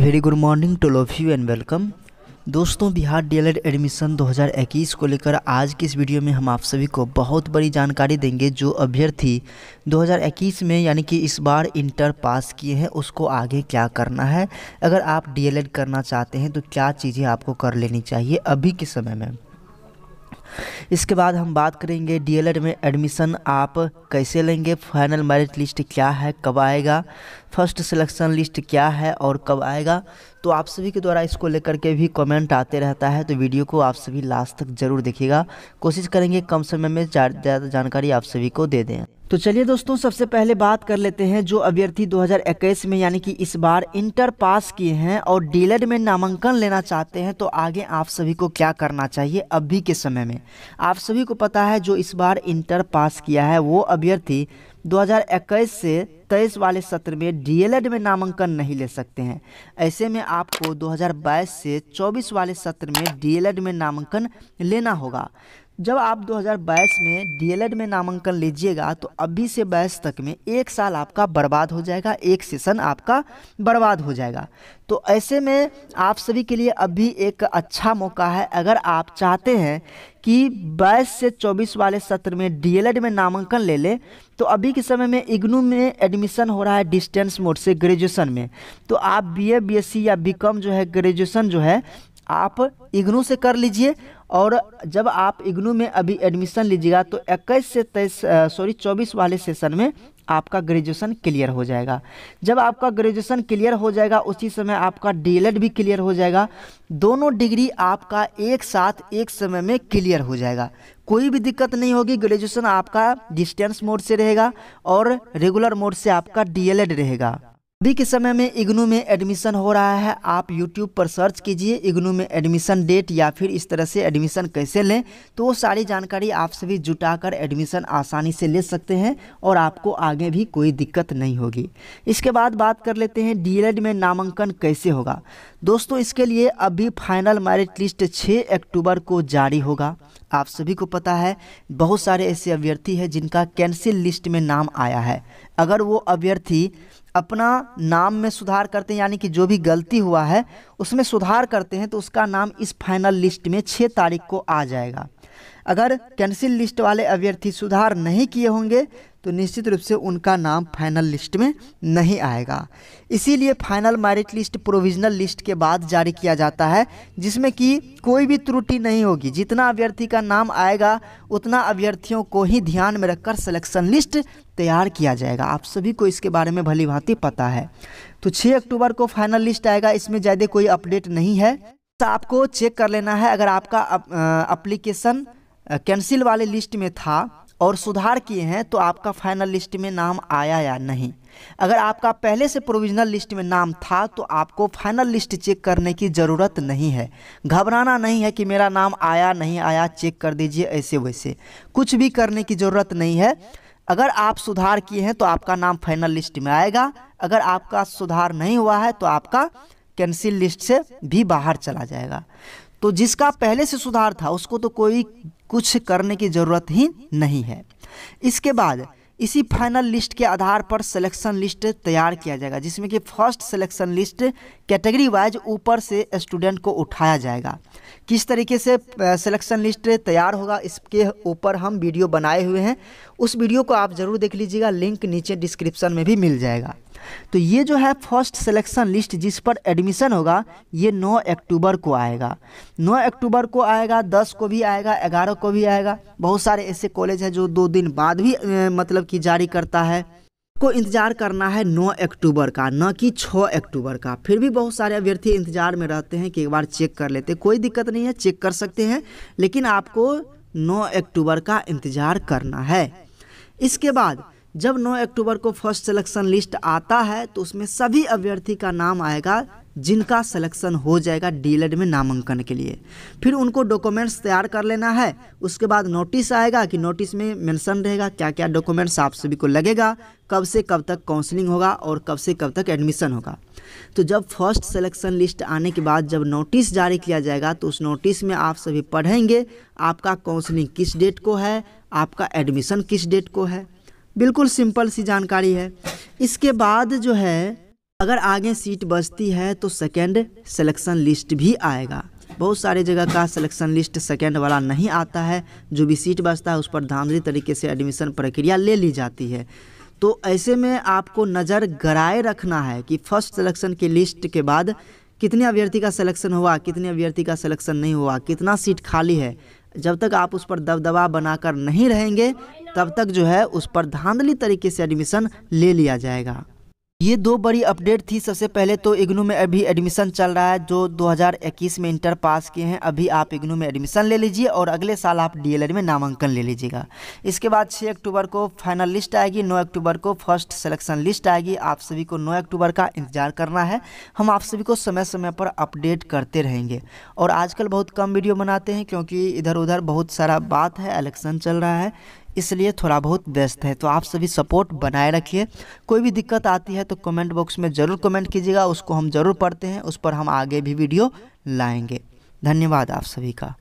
very good morning to love you and welcome दोस्तों Bihar D admission 2021 को लेकर आज की इस वीडियो में हम आप सभी को बहुत बड़ी जानकारी देंगे जो अभ्यर्थी 2021 में यानी कि इस बार इंटर पास किए हैं उसको आगे क्या करना है अगर आप डी करना चाहते हैं तो क्या चीज़ें आपको कर लेनी चाहिए अभी के समय में इसके बाद हम बात करेंगे डीएलएड में एडमिशन आप कैसे लेंगे फाइनल मेरिट लिस्ट क्या है कब आएगा फर्स्ट सिलेक्शन लिस्ट क्या है और कब आएगा तो आप सभी के द्वारा इसको लेकर के भी कमेंट आते रहता है तो वीडियो को आप सभी लास्ट तक ज़रूर देखिएगा कोशिश करेंगे कम समय में ज़्यादा जानकारी आप सभी को दे दें तो चलिए दोस्तों सबसे पहले बात कर लेते हैं जो अभ्यर्थी 2021 में यानी कि इस बार इंटर पास किए हैं और डीलर में नामांकन लेना चाहते हैं तो आगे आप सभी को क्या करना चाहिए अभी के समय में आप सभी को पता है जो इस बार इंटर पास किया है वो अभ्यर्थी 2021 से तेईस वाले सत्र में डीएलएड में नामांकन नहीं ले सकते हैं ऐसे में आपको 2022 से 24 वाले सत्र में डीएलएड में नामांकन लेना होगा जब आप 2022 में डीएलएड में नामांकन लीजिएगा तो अभी से बाईस तक में एक साल आपका बर्बाद हो जाएगा एक सेशन आपका बर्बाद हो जाएगा तो ऐसे में आप सभी के लिए अभी एक अच्छा मौका है अगर आप चाहते हैं कि बाईस से 24 वाले सत्र में डीएलएड में नामांकन ले लें तो अभी के समय में इग्नू में एडमिशन हो रहा है डिस्टेंस मोड से ग्रेजुएशन में तो आप बी ए या बी जो है ग्रेजुएसन जो है आप इग्नू से कर लीजिए और जब आप इग्नू में अभी एडमिशन लीजिएगा तो 21 से तेईस सॉरी 24 वाले सेशन में आपका ग्रेजुएशन क्लियर हो जाएगा जब आपका ग्रेजुएशन क्लियर हो जाएगा उसी समय आपका डी e भी क्लियर हो जाएगा दोनों डिग्री आपका एक साथ एक समय में क्लियर हो जाएगा कोई भी दिक्कत नहीं होगी ग्रेजुएशन आपका डिस्टेंस मोड से रहेगा और रेगुलर मोड से आपका डी e रहेगा अभी के समय में इग्नू में एडमिशन हो रहा है आप यूट्यूब पर सर्च कीजिए इग्नू में एडमिशन डेट या फिर इस तरह से एडमिशन कैसे लें तो वो सारी जानकारी आप सभी जुटाकर एडमिशन आसानी से ले सकते हैं और आपको आगे भी कोई दिक्कत नहीं होगी इसके बाद बात कर लेते हैं डीएलएड e में नामांकन कैसे होगा दोस्तों इसके लिए अभी फाइनल मैरिट लिस्ट छः अक्टूबर को जारी होगा आप सभी को पता है बहुत सारे ऐसे अभ्यर्थी हैं जिनका कैंसिल लिस्ट में नाम आया है अगर वो अभ्यर्थी अपना नाम में सुधार करते हैं यानी कि जो भी गलती हुआ है उसमें सुधार करते हैं तो उसका नाम इस फाइनल लिस्ट में छः तारीख को आ जाएगा अगर कैंसिल लिस्ट वाले अभ्यर्थी सुधार नहीं किए होंगे तो निश्चित रूप से उनका नाम फाइनल लिस्ट में नहीं आएगा इसीलिए final merit list provisional list के बाद जारी किया जाता है जिसमें कि कोई भी त्रुटि नहीं होगी जितना अभ्यर्थी का नाम आएगा उतना अभ्यर्थियों को ही ध्यान में रखकर सिलेक्शन लिस्ट तैयार किया जाएगा आप सभी को इसके बारे में भली भांति पता है तो छः अक्टूबर को फाइनल लिस्ट आएगा इसमें ज़्यादा कोई अपडेट नहीं है तो आपको चेक कर लेना है अगर आपका अप्लीकेशन कैंसिल वाले लिस्ट में था और सुधार किए हैं तो आपका फाइनल लिस्ट में नाम आया या नहीं अगर आपका पहले से प्रोविजनल लिस्ट में नाम था तो आपको फाइनल लिस्ट चेक करने की ज़रूरत नहीं है घबराना नहीं है कि मेरा नाम आया नहीं आया चेक कर दीजिए ऐसे वैसे कुछ भी करने की ज़रूरत नहीं है अगर आप सुधार किए हैं तो आपका नाम फाइनल लिस्ट में आएगा अगर आपका सुधार नहीं हुआ है तो आपका कैंसिल लिस्ट से भी बाहर चला जाएगा तो जिसका पहले से सुधार था उसको तो कोई कुछ करने की ज़रूरत ही नहीं है इसके बाद इसी फाइनल लिस्ट के आधार पर सिलेक्शन लिस्ट तैयार किया जाएगा जिसमें कि first selection list category wise ऊपर से स्टूडेंट को उठाया जाएगा किस तरीके से सिलेक्शन लिस्ट तैयार होगा इसके ऊपर हम वीडियो बनाए हुए हैं उस वीडियो को आप ज़रूर देख लीजिएगा लिंक नीचे डिस्क्रिप्शन में भी मिल जाएगा तो ये जो है फर्स्ट सिलेक्शन लिस्ट जिस पर एडमिशन होगा ये 9 अक्टूबर को आएगा 9 अक्टूबर को आएगा 10 को भी आएगा 11 को भी आएगा बहुत सारे ऐसे कॉलेज हैं जो दो दिन बाद भी मतलब कि जारी करता है को इंतजार करना है 9 अक्टूबर का न कि 6 अक्टूबर का फिर भी बहुत सारे अभ्यर्थी इंतजार में रहते हैं कि एक बार चेक कर लेते कोई दिक्कत नहीं है चेक कर सकते हैं लेकिन आपको 9 अक्टूबर का इंतज़ार करना है इसके बाद जब 9 अक्टूबर को फर्स्ट सिलेक्शन लिस्ट आता है तो उसमें सभी अभ्यर्थी का नाम आएगा जिनका सिलेक्शन हो जाएगा डीएलएड में नामांकन के लिए फिर उनको डॉक्यूमेंट्स तैयार कर लेना है उसके बाद नोटिस आएगा कि नोटिस में मेंशन रहेगा क्या क्या डॉक्यूमेंट्स आप सभी को लगेगा कब से कब तक काउंसलिंग होगा और कब से कब तक एडमिशन होगा तो जब फर्स्ट सिलेक्शन लिस्ट आने के बाद जब नोटिस जारी किया जाएगा तो उस नोटिस में आप सभी पढ़ेंगे आपका काउंसलिंग किस डेट को है आपका एडमिशन किस डेट को है बिल्कुल सिंपल सी जानकारी है इसके बाद जो है अगर आगे सीट बचती है तो सेकेंड सिलेक्शन लिस्ट भी आएगा बहुत सारे जगह का सिलेक्शन लिस्ट सेकेंड वाला नहीं आता है जो भी सीट बचता है उस पर धांधली तरीके से एडमिशन प्रक्रिया ले ली जाती है तो ऐसे में आपको नज़र गराए रखना है कि फर्स्ट सिलेक्शन की लिस्ट के बाद कितने अभ्यर्थी का सिलेक्शन हुआ कितने अभ्यर्थी का सिलेक्शन नहीं हुआ कितना सीट खाली है जब तक आप उस पर दबदबा बनाकर नहीं रहेंगे तब तक जो है उस पर धांधली तरीके से एडमिशन ले लिया जाएगा ये दो बड़ी अपडेट थी सबसे पहले तो इग्नू में अभी एडमिशन चल रहा है जो 2021 में इंटर पास किए हैं अभी आप इग्नू में एडमिशन ले लीजिए और अगले साल आप डीएलएड में नामांकन ले लीजिएगा इसके बाद 6 अक्टूबर को फाइनल लिस्ट आएगी 9 अक्टूबर को फर्स्ट सिलेक्शन लिस्ट आएगी आप सभी को 9 अक्टूबर का इंतजार करना है हम आप सभी को समय समय पर अपडेट करते रहेंगे और आजकल बहुत कम वीडियो बनाते हैं क्योंकि इधर उधर बहुत सारा बात है इलेक्शन चल रहा है इसलिए थोड़ा बहुत व्यस्त है तो आप सभी सपोर्ट बनाए रखिए कोई भी दिक्कत आती है तो कमेंट बॉक्स में ज़रूर कमेंट कीजिएगा उसको हम ज़रूर पढ़ते हैं उस पर हम आगे भी वीडियो लाएंगे धन्यवाद आप सभी का